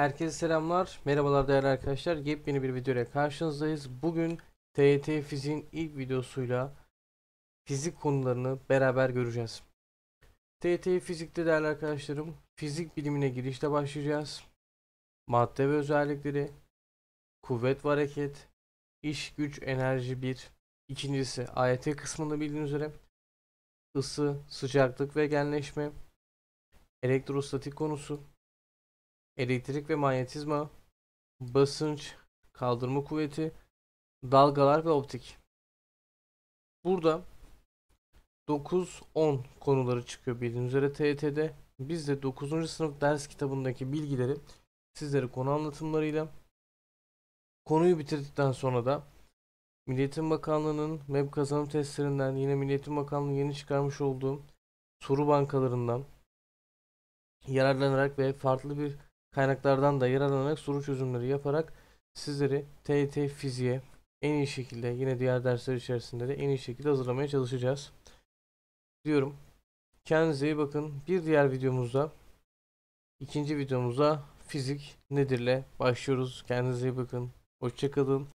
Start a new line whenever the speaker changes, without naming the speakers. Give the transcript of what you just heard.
Herkese selamlar. Merhabalar değerli arkadaşlar. Yepyeni bir videoya karşınızdayız. Bugün TYT Fizik'in ilk videosuyla fizik konularını beraber göreceğiz. TYT Fizik'te değerli arkadaşlarım fizik bilimine girişte başlayacağız. Madde ve özellikleri, kuvvet ve hareket, iş güç enerji 1. İkincisi AYT kısmında bildiğiniz üzere ısı, sıcaklık ve genleşme, elektrostatik konusu, elektrik ve manyetizma, basınç, kaldırma kuvveti, dalgalar ve optik. Burada 9-10 konuları çıkıyor bildiğiniz üzere TET'de Biz de 9. sınıf ders kitabındaki bilgileri sizlere konu anlatımlarıyla konuyu bitirdikten sonra da Milliyetin Bakanlığı'nın MEB kazanım testlerinden yine Milliyetin Bakanlığı yeni çıkarmış olduğu soru bankalarından yararlanarak ve farklı bir Kaynaklardan da yararlanarak soru çözümleri yaparak sizleri TYT fiziğe en iyi şekilde yine diğer dersler içerisinde de en iyi şekilde hazırlamaya çalışacağız. Diyorum. Kendinize iyi bakın. Bir diğer videomuzda ikinci videomuzda fizik nedirle başlıyoruz. Kendinize iyi bakın. Hoşçakalın.